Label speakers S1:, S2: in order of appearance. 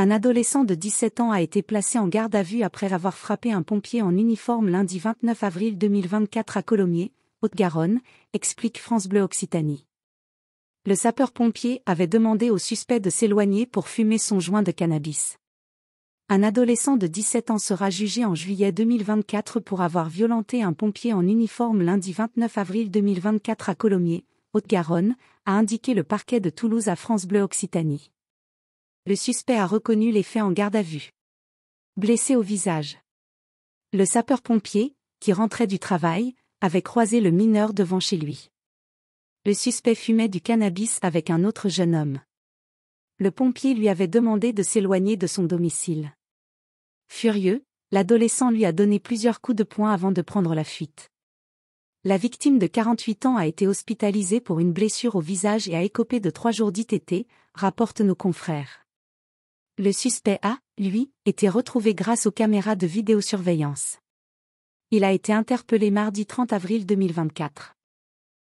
S1: Un adolescent de 17 ans a été placé en garde à vue après avoir frappé un pompier en uniforme lundi 29 avril 2024 à Colomiers, Haute-Garonne, explique France Bleu Occitanie. Le sapeur-pompier avait demandé au suspect de s'éloigner pour fumer son joint de cannabis. Un adolescent de 17 ans sera jugé en juillet 2024 pour avoir violenté un pompier en uniforme lundi 29 avril 2024 à Colomiers, Haute-Garonne, a indiqué le parquet de Toulouse à France Bleu Occitanie le suspect a reconnu les faits en garde à vue. Blessé au visage. Le sapeur-pompier, qui rentrait du travail, avait croisé le mineur devant chez lui. Le suspect fumait du cannabis avec un autre jeune homme. Le pompier lui avait demandé de s'éloigner de son domicile. Furieux, l'adolescent lui a donné plusieurs coups de poing avant de prendre la fuite. La victime de 48 ans a été hospitalisée pour une blessure au visage et a écopé de trois jours d'ITT, rapportent nos confrères. Le suspect a, lui, été retrouvé grâce aux caméras de vidéosurveillance. Il a été interpellé mardi 30 avril 2024.